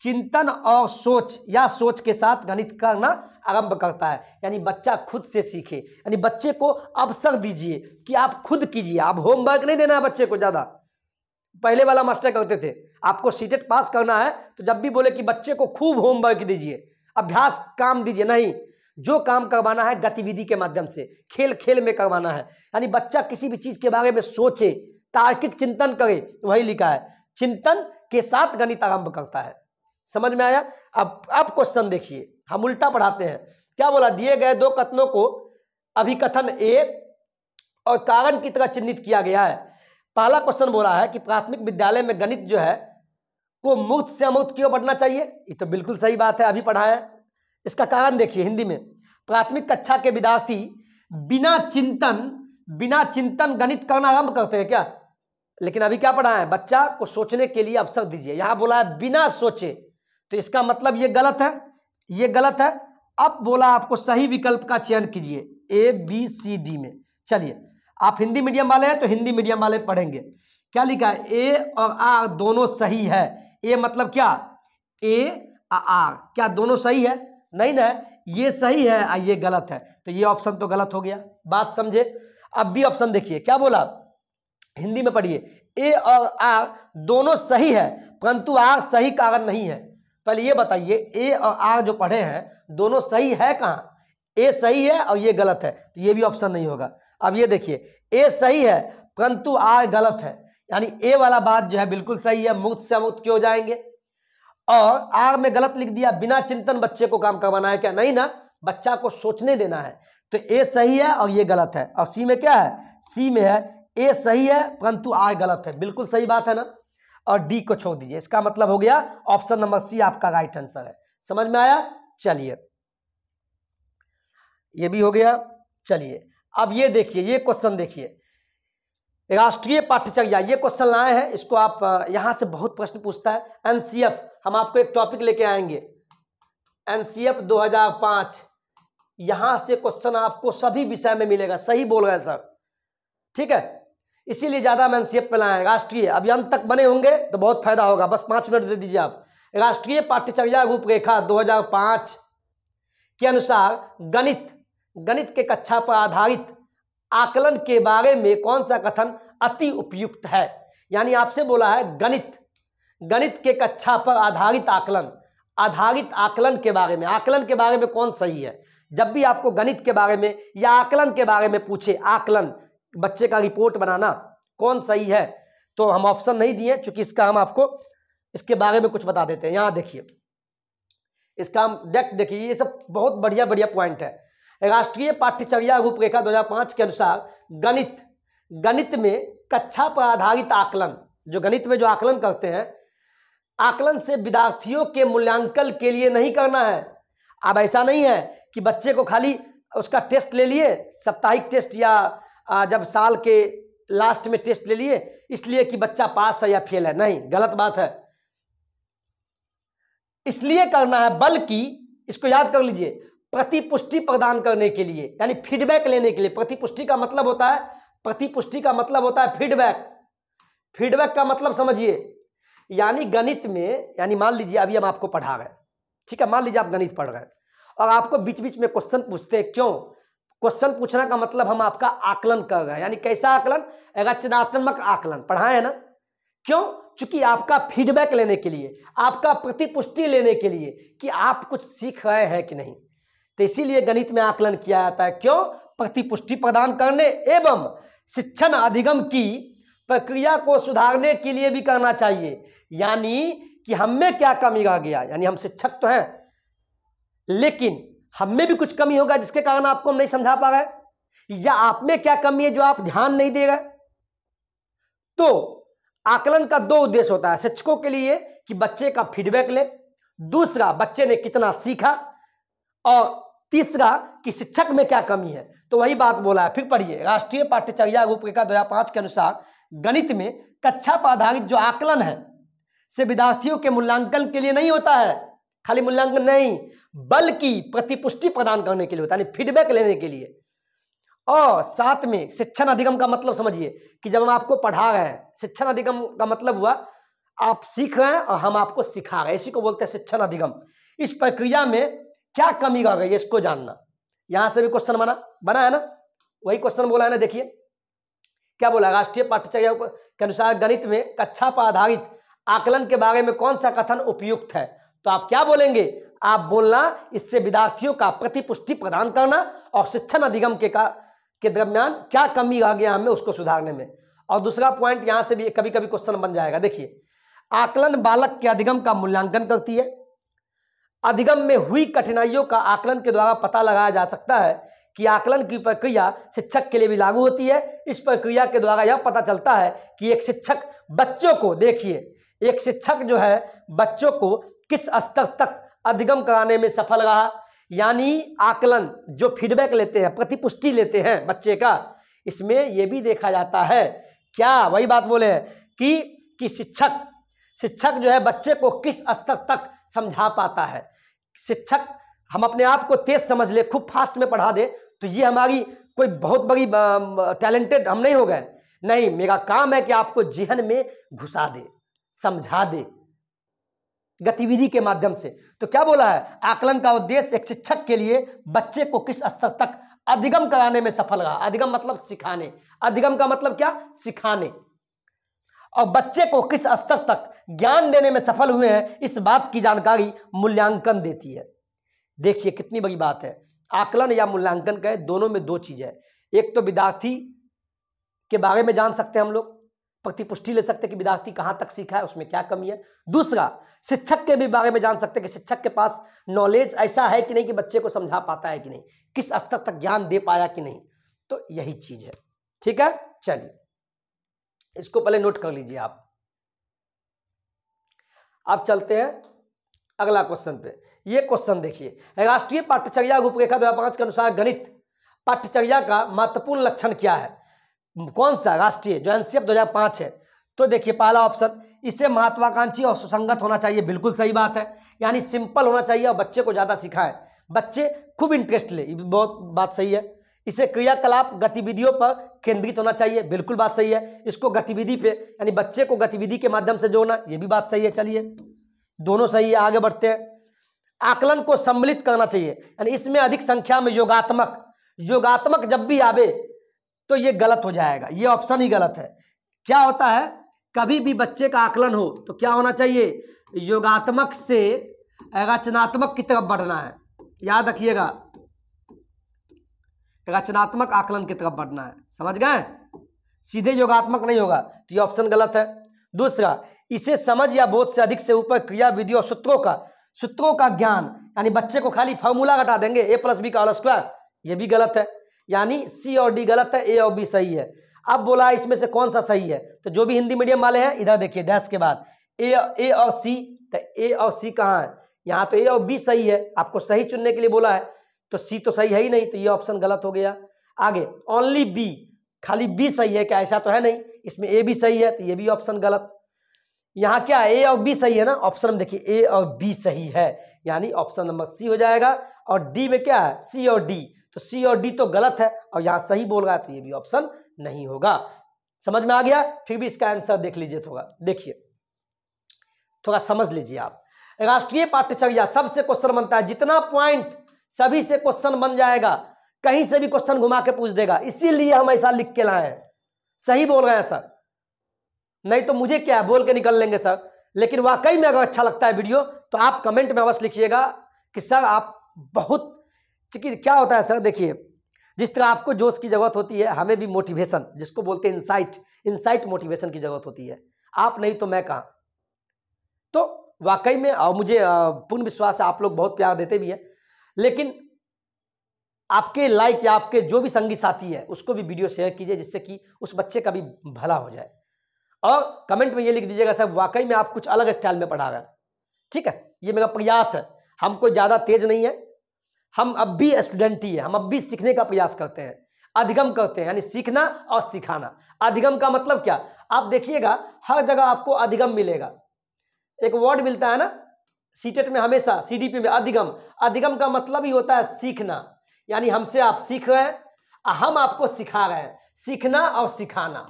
चिंतन और सोच या सोच के साथ गणित करना आरंभ करता है यानी बच्चा खुद से सीखे यानी बच्चे को अवसर दीजिए कि आप खुद कीजिए आप होमवर्क नहीं देना है बच्चे को ज़्यादा पहले वाला मास्टर करते थे आपको सीटेट पास e करना है तो जब भी बोले कि बच्चे को खूब होमवर्क दीजिए अभ्यास काम दीजिए नहीं जो काम करवाना है गतिविधि के माध्यम से खेल खेल में करवाना है यानी बच्चा किसी भी चीज़ के बारे में सोचे तार्किक चिंतन करे तो वही लिखा है चिंतन के साथ गणित आरंभ करता है समझ में आया अब अब क्वेश्चन देखिए हम उल्टा पढ़ाते हैं क्या बोला दिए गए दो कथनों को अभिकथन ए और कारण की तरह चिन्हित किया गया है पहला क्वेश्चन बोला है कि प्राथमिक विद्यालय में गणित जो है को मुक्त से अमुक्त क्यों पढ़ना चाहिए ये तो बिल्कुल सही बात है अभी पढ़ा है इसका कारण देखिए हिंदी में प्राथमिक कक्षा के विद्यार्थी बिना चिंतन बिना चिंतन गणित करना आरंभ करते हैं क्या लेकिन अभी क्या पढ़ा है बच्चा को सोचने के लिए अवसर दीजिए यहां बोला है बिना सोचे तो इसका मतलब ये गलत है ये गलत है अब बोला आपको सही विकल्प का चयन कीजिए ए बी सी डी में चलिए आप हिंदी मीडियम वाले हैं तो हिंदी मीडियम वाले पढ़ेंगे क्या लिखा है ए और आर दोनों सही है ए मतलब क्या ए आर क्या दोनों सही है नहीं ना ये सही है और ये गलत है तो ये ऑप्शन तो गलत हो गया बात समझे अब भी ऑप्शन देखिए क्या बोला हिंदी में पढ़िए ए और आर दोनों सही है परंतु आर सही कारण नहीं है पहले ये बताइए ए और आर जो पढ़े हैं दोनों सही है कहाँ ए सही है और ये गलत है तो ये भी ऑप्शन नहीं होगा अब ये देखिए ए सही है परंतु आर गलत है यानी ए वाला बात जो है बिल्कुल सही है मुक्त से मुक्त क्यों जाएंगे और आर में गलत लिख दिया बिना चिंतन बच्चे को काम करवाना है क्या नहीं ना बच्चा को सोचने देना है तो ए सही है और ये गलत है और सी में क्या है सी में है ए सही है परंतु आर गलत है बिल्कुल सही बात है ना और डी को छोड़ दीजिए इसका मतलब हो गया ऑप्शन नंबर सी आपका राइट आंसर है समझ में आया चलिए ये भी हो गया चलिए अब ये देखिए ये क्वेश्चन देखिए राष्ट्रीय पाठ्यचर्या ये क्वेश्चन लाए हैं इसको आप यहाँ से बहुत प्रश्न पूछता है एनसीएफ हम आपको एक टॉपिक लेके आएंगे एनसीएफ 2005 यहां से क्वेश्चन आपको सभी विषय में मिलेगा सही बोल रहे हैं सर ठीक है इसीलिए ज़्यादा हम एनसीएफ पे लाए हैं राष्ट्रीय अंत तक बने होंगे तो बहुत फायदा होगा बस पांच मिनट दे दीजिए आप राष्ट्रीय पाठ्यचर्या रूपरेखा 2005 के अनुसार गणित गणित के कक्षा पर आधारित आकलन के बारे में कौन सा कथन अति उपयुक्त है यानी आपसे बोला है गणित गणित के कक्षा पर आधारित आकलन आधारित आकलन के बारे में आकलन के बारे में कौन सही है जब भी आपको गणित के बारे में या आकलन के बारे में पूछे आकलन बच्चे का रिपोर्ट बनाना कौन सही है तो हम ऑप्शन नहीं दिए चूंकि इसका हम आपको इसके बारे में कुछ बता देते हैं यहां देखिए इसका हम देख देखिए ये सब बहुत बढ़िया बढ़िया पॉइंट है राष्ट्रीय पाठ्यचर्या रूपरेखा 2005 के अनुसार गणित गणित में कक्षा पर आधारित आकलन जो गणित में जो आकलन करते हैं आकलन से विद्यार्थियों के मूल्यांकन के लिए नहीं करना है अब ऐसा नहीं है कि बच्चे को खाली उसका टेस्ट ले लिए साप्ताहिक टेस्ट या जब साल के लास्ट में टेस्ट ले लिए इसलिए कि बच्चा पास है या फेल है नहीं गलत बात है इसलिए करना है बल्कि इसको याद कर लीजिए प्रतिपुष्टि प्रदान करने के लिए यानी फीडबैक लेने के लिए प्रतिपुष्टि का मतलब होता है प्रतिपुष्टि का मतलब होता है फीडबैक फीडबैक का मतलब समझिए यानी गणित में यानी मान लीजिए अभी हम आपको पढ़ा रहे हैं ठीक है मान लीजिए आप गणित पढ़ रहे हैं और आपको बीच बीच में क्वेश्चन पूछते हैं क्यों क्वेश्चन पूछना का मतलब हम आपका आकलन कर रहे हैं यानी कैसा आकलन रचनात्मक आकलन पढ़ाए ना क्यों चूंकि आपका फीडबैक लेने के लिए आपका प्रतिपुष्टि लेने के लिए कि आप कुछ सीख रहे हैं कि नहीं तो इसीलिए गणित में आकलन किया जाता है क्यों प्रतिपुष्टि प्रदान करने एवं शिक्षण अधिगम की प्रक्रिया को सुधारने के लिए भी करना चाहिए यानी कि हम में क्या कमी रह गया यानी हम शिक्षक तो हैं लेकिन हम में भी कुछ कमी होगा जिसके कारण आपको हम नहीं समझा पा रहे या आप में क्या कमी है जो आप ध्यान नहीं दे रहे तो आकलन का दो उद्देश्य होता है शिक्षकों के लिए कि बच्चे का फीडबैक ले दूसरा बच्चे ने कितना सीखा और तीसरा कि शिक्षक में क्या कमी है तो वही बात बोला है फिर पढ़िए राष्ट्रीय पाठ्यचर्या रूपरेखा दो हजार के अनुसार गणित में कक्षा पर आधारित जो आकलन है से विद्यार्थियों के मूल्यांकन के लिए नहीं होता है खाली मूल्यांकन नहीं बल्कि प्रतिपुष्टि प्रदान करने के लिए होता है फीडबैक लेने के लिए और साथ में शिक्षण अधिगम का मतलब समझिए कि जब हम आपको पढ़ा रहे हैं शिक्षण अधिगम का मतलब हुआ आप सीख रहे हैं और हम आपको सिखा रहे हैं इसी को बोलते हैं शिक्षण अधिगम इस प्रक्रिया में क्या कमी आ गई इसको जानना यहां से भी क्वेश्चन बना बना है ना वही क्वेश्चन बोला है ना देखिए क्या बोला राष्ट्रीय पाठ्यचर्या के अनुसार गणित में कक्षा पर आधारित आकलन के बारे में कौन सा कथन उपयुक्त है तो आप क्या बोलेंगे आप बोलना इससे विद्यार्थियों का प्रतिपुष्टि प्रदान करना और शिक्षण अधिगम के का के दरमियान क्या कमी आ गया हमें उसको सुधारने में और दूसरा पॉइंट यहां से भी कभी कभी क्वेश्चन बन जाएगा देखिए आकलन बालक के अधिगम का मूल्यांकन करती है अधिगम में हुई कठिनाइयों का आकलन के द्वारा पता लगाया जा सकता है कि आकलन की प्रक्रिया शिक्षक के लिए भी लागू होती है इस प्रक्रिया के द्वारा यह पता चलता है कि एक शिक्षक बच्चों को देखिए एक शिक्षक जो है बच्चों को किस स्तर तक अधिगम कराने में सफल रहा यानी आकलन जो फीडबैक लेते हैं प्रतिपुष्टि लेते हैं बच्चे का इसमें यह भी देखा जाता है क्या वही बात बोले हैं कि कि शिक्षक शिक्षक जो है बच्चे को किस स्तर तक समझा पाता है शिक्षक हम अपने आप को तेज समझ ले खूब फास्ट में पढ़ा दे तो ये हमारी कोई बहुत बड़ी टैलेंटेड हम नहीं हो गए नहीं मेरा काम है कि आपको जिहन में घुसा दे समझा दे गतिविधि के माध्यम से तो क्या बोला है आकलन का उद्देश्य एक शिक्षक के लिए बच्चे को किस स्तर तक अधिगम कराने में सफल रहा अधिगम मतलब सिखाने अधिगम का मतलब क्या सिखाने और बच्चे को किस स्तर तक ज्ञान देने में सफल हुए हैं इस बात की जानकारी मूल्यांकन देती है देखिए कितनी बड़ी बात है आकलन या मूल्यांकन कहे दोनों में दो चीज़ है एक तो विद्यार्थी के बारे में जान सकते हैं हम लोग प्रतिपुष्टि ले सकते हैं कि विद्यार्थी कहाँ तक सीखा है उसमें क्या कमी है दूसरा शिक्षक के भी बारे में जान सकते हैं कि शिक्षक के पास नॉलेज ऐसा है कि नहीं कि बच्चे को समझा पाता है कि नहीं किस स्तर तक ज्ञान दे पाया कि नहीं तो यही चीज़ है ठीक है चलिए इसको पहले नोट कर लीजिए आप आप चलते हैं अगला क्वेश्चन पे ये क्वेश्चन देखिए राष्ट्रीय पाठ्यचर्या रूपरेखा दो पांच के अनुसार गणित पाठ्यचर्या का महत्वपूर्ण लक्षण क्या है कौन सा राष्ट्रीय जो एनसीएफ 2005 है तो देखिए पहला ऑप्शन इसे महत्वाकांक्षी और सुसंगत होना चाहिए बिल्कुल सही बात है यानी सिंपल होना चाहिए और बच्चे को ज़्यादा सिखाए बच्चे खूब इंटरेस्ट ले बहुत बात सही है इसे क्रियाकलाप गतिविधियों पर केंद्रित होना चाहिए बिल्कुल बात सही है इसको गतिविधि पे यानी बच्चे को गतिविधि के माध्यम से जोड़ना ये भी बात सही है चलिए दोनों सही है आगे बढ़ते हैं आकलन को सम्मिलित करना चाहिए यानी इसमें अधिक संख्या में योगात्मक योगात्मक जब भी आवे तो ये गलत हो जाएगा ये ऑप्शन ही गलत है क्या होता है कभी भी बच्चे का आकलन हो तो क्या होना चाहिए योगात्मक से रचनात्मक की तरफ बढ़ना है याद रखिएगा रचनात्मक आकलन की तरफ बढ़ना है समझ गए सीधे योगात्मक नहीं होगा तो ये ऑप्शन गलत है दूसरा इसे समझ या बोध से अधिक से ऊपर क्रिया विधि और सूत्रों का सूत्रों का ज्ञान यानी बच्चे को खाली फॉर्मूला घटा देंगे ए प्लस बी का ऑल स्क्वायर ये भी गलत है यानी सी और डी गलत है ए और बी सही है अब बोला इसमें से कौन सा सही है तो जो भी हिंदी मीडियम वाले हैं इधर देखिए डैश के बाद ए ए और सी तो ए और सी कहाँ है यहाँ तो ए और बी सही है आपको सही चुनने के लिए बोला है तो सी तो सही है ही नहीं तो ये ऑप्शन गलत हो गया आगे ओनली बी खाली बी सही है क्या ऐसा तो है नहीं इसमें ए भी सही है तो ये भी ऑप्शन गलत यहाँ क्या ए और बी सही है ना ऑप्शन में देखिए ए और बी सही है यानी ऑप्शन नंबर सी हो जाएगा और डी में क्या है सी और डी तो सी और डी तो गलत है और यहाँ सही बोल रहा है तो ये भी ऑप्शन नहीं होगा समझ में आ गया फिर भी इसका आंसर देख लीजिए थोड़ा देखिए थोड़ा समझ लीजिए आप राष्ट्रीय पाठ्यचर्या सबसे क्वेश्चन बनता है जितना पॉइंट सभी से क्वेश्चन बन जाएगा कहीं से भी क्वेश्चन घुमा के पूछ देगा इसीलिए हम ऐसा लिख के लाए हैं सही बोल रहे हैं सर नहीं तो मुझे क्या है बोल के निकल लेंगे सर लेकिन वाकई में अगर अच्छा लगता है वीडियो तो आप कमेंट में अवश्य लिखिएगा कि सर आप बहुत क्या होता है सर देखिए जिस तरह आपको जोश की जरूरत होती है हमें भी मोटिवेशन जिसको बोलते हैं इंसाइट इंसाइट मोटिवेशन की जरूरत होती है आप नहीं तो मैं कहाँ तो वाकई में और मुझे पूर्ण विश्वास है आप लोग बहुत प्यार देते भी हैं लेकिन आपके लाइक या आपके जो भी संगी साथी है उसको भी वीडियो शेयर कीजिए जिससे कि उस बच्चे का भी भला हो जाए और कमेंट में ये लिख दीजिएगा सर वाकई में आप कुछ अलग स्टाइल में पढ़ा रहे हैं ठीक है ये मेरा प्रयास है हम कोई ज़्यादा तेज नहीं है हम अब भी स्टूडेंट ही है हम अब भी सीखने का प्रयास करते हैं अधिगम करते हैं यानी सीखना और सिखाना अधिगम का मतलब क्या आप देखिएगा हर जगह आपको अधिगम मिलेगा एक वर्ड मिलता है ना सीटेट e में हमेशा सीडीपी में अधिगम अधिगम का मतलब ही होता है सीखना यानी हमसे आप सीख रहे हैं हम आपको सिखा रहे हैं सीखना और सिखाना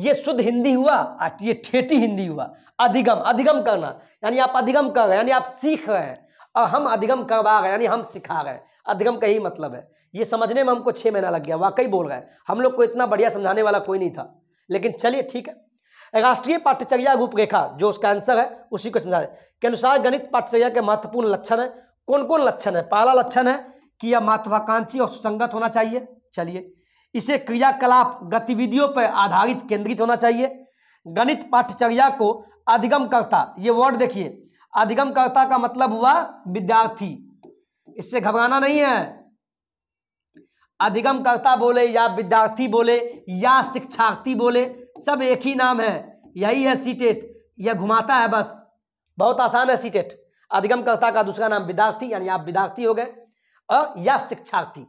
ये शुद्ध हिंदी हुआ ये ठेठी हिंदी हुआ अधिगम अधिगम करना यानी आप अधिगम कर रहे हैं यानी आप सीख रहे हैं और हम अधिगम करवा रहे यानी हम सिखा रहे हैं अधिगम का ही मतलब है ये समझने में हमको छः महीना लग गया वाकई बोल रहे हैं हम लोग को इतना बढ़िया समझाने वाला कोई नहीं था लेकिन चलिए ठीक है राष्ट्रीय पाठ्यचर्या रूपरेखा जो उसका आंसर है उसी को समझा के अनुसार गणित पाठ्यचर्या के महत्वपूर्ण लक्षण है कौन कौन लक्षण है पहला लक्षण है कि यह महत्वाकांक्षी और सुसंगत होना चाहिए चलिए इसे क्रियाकलाप गतिविधियों पर आधारित केंद्रित होना चाहिए गणित पाठ्यचर्या को अधिगमकर्ता ये वर्ड देखिए अधिगमकर्ता का मतलब हुआ विद्यार्थी इससे घबराना नहीं है अधिगमकर्ता बोले या विद्यार्थी बोले या शिक्षार्थी बोले सब एक ही नाम है यही है सीटेट e यह घुमाता है बस बहुत आसान है सीटेट e अधिगमकर्ता का दूसरा नाम विद्यार्थी यानी आप विद्यार्थी हो गए और या शिक्षार्थी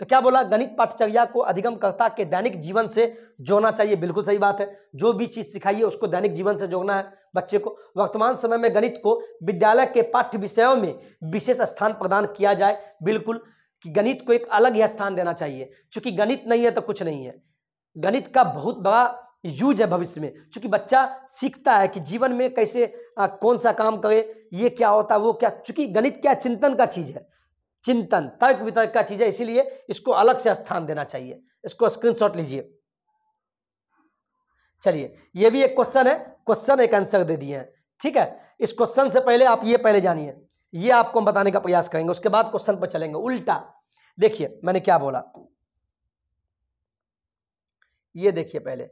तो क्या बोला गणित पाठचर्या को अधिगमकर्ता के दैनिक जीवन से जोड़ना चाहिए बिल्कुल सही बात है जो भी चीज़ सिखाइए उसको दैनिक जीवन से जोड़ना है बच्चे को वर्तमान समय में गणित को विद्यालय के पाठ्य विषयों में विशेष स्थान प्रदान किया जाए बिल्कुल कि गणित को एक अलग ही स्थान देना चाहिए चूंकि गणित नहीं है तो कुछ नहीं है गणित का बहुत बड़ा यूज है भविष्य में क्योंकि बच्चा सीखता है कि जीवन में कैसे आ, कौन सा काम करे ये क्या होता है वो क्या चूंकि गणित क्या चिंतन का चीज़ है चिंतन तर्क वितर्क का चीज़ है इसीलिए इसको अलग से स्थान देना चाहिए इसको स्क्रीनशॉट लीजिए चलिए ये भी एक क्वेश्चन है क्वेश्चन एक आंसर दे दिए हैं ठीक है इस क्वेश्चन से पहले आप ये पहले जानिए ये आपको हम बताने का प्रयास करेंगे उसके बाद क्वेश्चन पर चलेंगे उल्टा देखिए मैंने क्या बोला ये देखिए पहले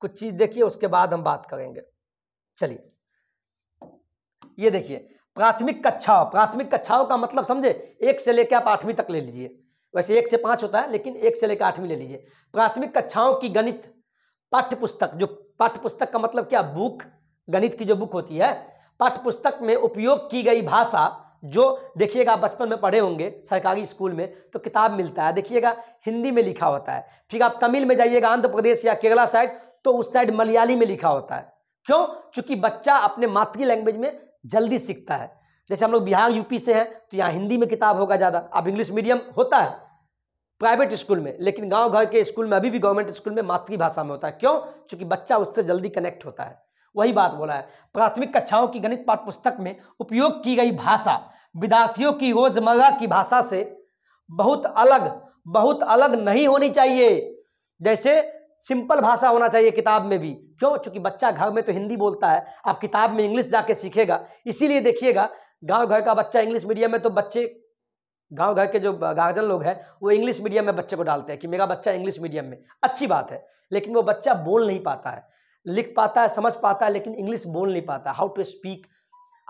कुछ चीज देखिए उसके बाद हम बात करेंगे चलिए ये देखिए प्राथमिक कक्षाओं प्राथमिक कक्षाओं का मतलब समझे एक से लेकर आप आठवीं तक ले लीजिए वैसे एक से पांच होता है लेकिन एक से लेकर आठवीं ले लीजिए प्राथमिक कक्षाओं की गणित पाठ्यपुस्तक जो पाठ्यपुस्तक का मतलब क्या बुक गणित की जो बुक होती है पाठ्यपुस्तक में उपयोग की गई भाषा जो देखिएगा आप बचपन में पढ़े होंगे सरकारी स्कूल में तो किताब मिलता है देखिएगा हिंदी में लिखा होता है फिर आप तमिल में जाइएगा आंध्र प्रदेश या केरला साइड तो उस साइड मलयाली में लिखा होता है क्यों चूंकि बच्चा अपने मातृ लैंग्वेज में जल्दी सीखता है जैसे हम लोग बिहार यूपी से हैं तो यहाँ हिंदी में किताब होगा ज़्यादा अब इंग्लिश मीडियम होता है प्राइवेट स्कूल में लेकिन गांव घर के स्कूल में अभी भी गवर्नमेंट स्कूल में मातृभाषा में होता है क्यों क्योंकि बच्चा उससे जल्दी कनेक्ट होता है वही बात बोला है प्राथमिक कक्षाओं की गणित पाठ पुस्तक में उपयोग की गई भाषा विद्यार्थियों की रोजमर्रा की भाषा से बहुत अलग बहुत अलग नहीं होनी चाहिए जैसे सिंपल भाषा होना चाहिए किताब में भी क्यों चूंकि बच्चा घर में तो हिंदी बोलता है आप किताब में इंग्लिश जाके सीखेगा इसीलिए देखिएगा गांव घर का बच्चा इंग्लिश मीडियम में तो बच्चे गांव घर के जो गार्जियन लोग हैं वो इंग्लिश मीडियम में बच्चे को डालते हैं कि मेरा बच्चा इंग्लिश मीडियम में अच्छी बात है लेकिन वो बच्चा बोल नहीं पाता है लिख पाता है समझ पाता है लेकिन इंग्लिश बोल नहीं पाता हाउ टू स्पीक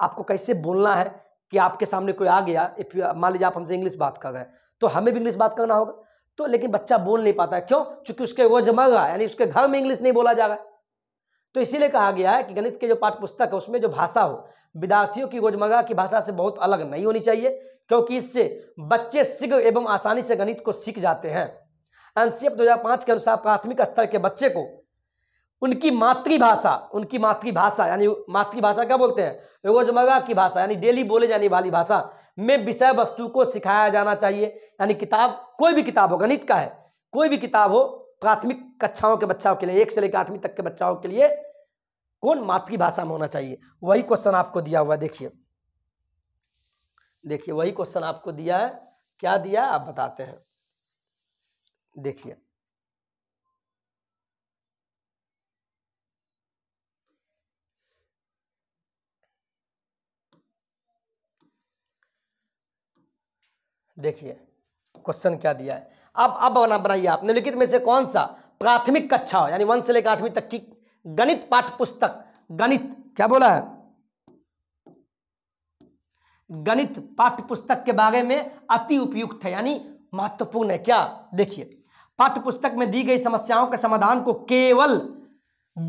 आपको कैसे बोलना है कि आपके सामने कोई आ गया इफ मान लीजिए आप हमसे इंग्लिश बात कर रहे हैं तो हमें भी इंग्लिश बात करना होगा तो लेकिन बच्चा बोल नहीं पाता है क्यों चूंकि उसके रोजमर्रा यानी उसके घर में इंग्लिश नहीं बोला जा रहा है तो इसीलिए कहा गया है कि गणित के जो पाठ पुस्तक है उसमें जो भाषा हो विद्यार्थियों की रोजमर्रा की भाषा से बहुत अलग नहीं होनी चाहिए क्योंकि इससे बच्चे शीघ्र एवं आसानी से गणित को सीख जाते हैं एनसीएफ 2005 के अनुसार प्राथमिक स्तर के बच्चे को उनकी मातृभाषा उनकी मातृभाषा यानी मातृभाषा क्या बोलते हैं रोजमर्रा की भाषा यानी डेली बोले जाने वाली भाषा में विषय वस्तु को सिखाया जाना चाहिए यानी किताब कोई भी किताब हो गणित का है कोई भी किताब हो प्राथमिक कक्षाओं के बच्चाओं के लिए एक से लेकर आठवीं तक के बच्चाओं के लिए कौन मातृभाषा में होना चाहिए वही क्वेश्चन आपको दिया हुआ देखिए देखिए वही क्वेश्चन आपको दिया है क्या दिया आप बताते हैं देखिए देखिए क्वेश्चन क्या दिया है अब अब बना बनाइए आप निम्नलिखित में से कौन सा प्राथमिक कक्षा यानी वन से लेकर आठवीं तक की गणित पाठ पुस्तक गणित क्या बोला है गणित पाठ पुस्तक के बारे में अति उपयुक्त है यानी महत्वपूर्ण है क्या देखिए पाठ पुस्तक में दी गई समस्याओं के समाधान को केवल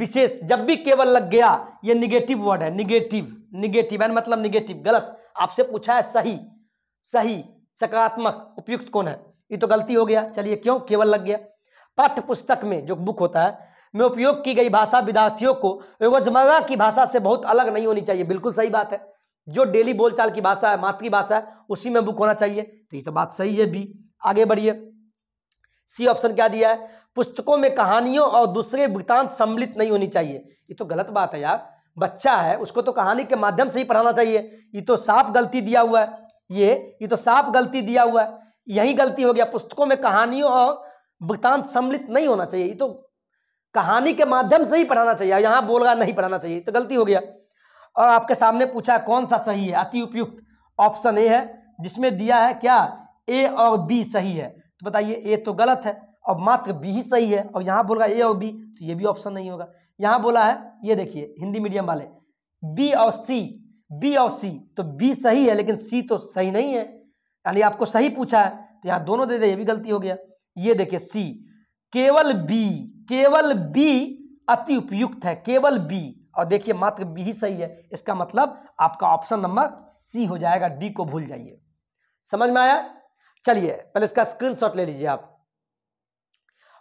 विशेष जब भी केवल लग गया ये निगेटिव वर्ड है निगेटिव निगेटिव एंड मतलब निगेटिव गलत आपसे पूछा है सही सही सकारात्मक उपयुक्त कौन है ये तो गलती हो गया चलिए क्यों केवल लग गया पाठ्य पुस्तक में जो बुक होता है में उपयोग की गई भाषा विद्यार्थियों को रोजमर्रा की भाषा से बहुत अलग नहीं होनी चाहिए बिल्कुल सही बात है जो डेली बोलचाल की भाषा है मातृभाषा है उसी में बुक होना चाहिए तो ये तो बात सही है भी आगे बढ़िए सी ऑप्शन क्या दिया है पुस्तकों में कहानियों और दूसरे वृत्तांत सम्मिलित नहीं होनी चाहिए ये तो गलत बात है यार बच्चा है उसको तो कहानी के माध्यम से ही पढ़ाना चाहिए ये तो साफ गलती दिया हुआ है ये ये तो साफ गलती दिया हुआ है यही गलती हो गया पुस्तकों में कहानियों और वृत्तांत सम्मिलित नहीं होना चाहिए ये तो कहानी के माध्यम से ही पढ़ाना चाहिए यहाँ बोल रहा नहीं पढ़ाना चाहिए तो गलती हो गया और आपके सामने पूछा कौन सा सही है अति उपयुक्त ऑप्शन ए है जिसमें दिया है क्या ए और बी सही है तो बताइए ए तो गलत है और मात्र बी ही सही है और यहाँ बोल रहा ए और बी तो ये भी ऑप्शन नहीं होगा यहाँ बोला है ये देखिए हिंदी मीडियम वाले बी और सी बी और सी तो बी सही है लेकिन सी तो सही नहीं है यानी आपको सही पूछा है तो यहाँ दोनों दे दे ये भी गलती हो गया ये देखिए सी केवल बी केवल बी अति उपयुक्त है केवल बी और देखिए मात्र बी ही सही है इसका मतलब आपका ऑप्शन नंबर सी हो जाएगा डी को भूल जाइए समझ में आया चलिए पहले इसका शॉट ले लीजिए आप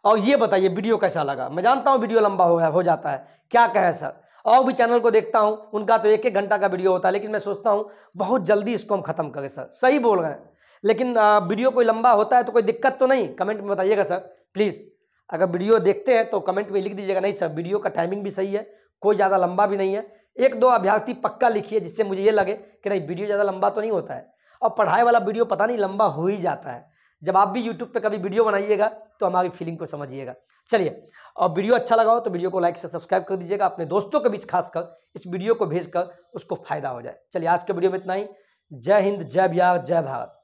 और ये बताइए वीडियो कैसा लगा मैं जानता हूँ वीडियो लंबा हो गया हो जाता है क्या कहें सर और भी चैनल को देखता हूँ उनका तो एक एक घंटा का वीडियो होता है लेकिन मैं सोचता हूँ बहुत जल्दी इसको हम खत्म करें सर सही बोल रहे हैं लेकिन वीडियो कोई लंबा होता है तो कोई दिक्कत तो नहीं कमेंट में बताइएगा सर प्लीज़ अगर वीडियो देखते हैं तो कमेंट में लिख दीजिएगा नहीं सर वीडियो का टाइमिंग भी सही है कोई ज़्यादा लंबा भी नहीं है एक दो अभ्यर्थी पक्का लिखिए जिससे मुझे ये लगे कि नहीं वीडियो ज़्यादा लंबा तो नहीं होता है और पढ़ाई वाला वीडियो पता नहीं लंबा हो ही जाता है जब आप भी यूट्यूब पे कभी वीडियो बनाइएगा तो हमारी फीलिंग को समझिएगा चलिए और वीडियो अच्छा लगा हो तो वीडियो को लाइक से सब्सक्राइब कर दीजिएगा अपने दोस्तों के बीच खासकर इस वीडियो को भेजकर उसको फायदा हो जाए चलिए आज के वीडियो में इतना ही जय हिंद जय बिहार जय भारत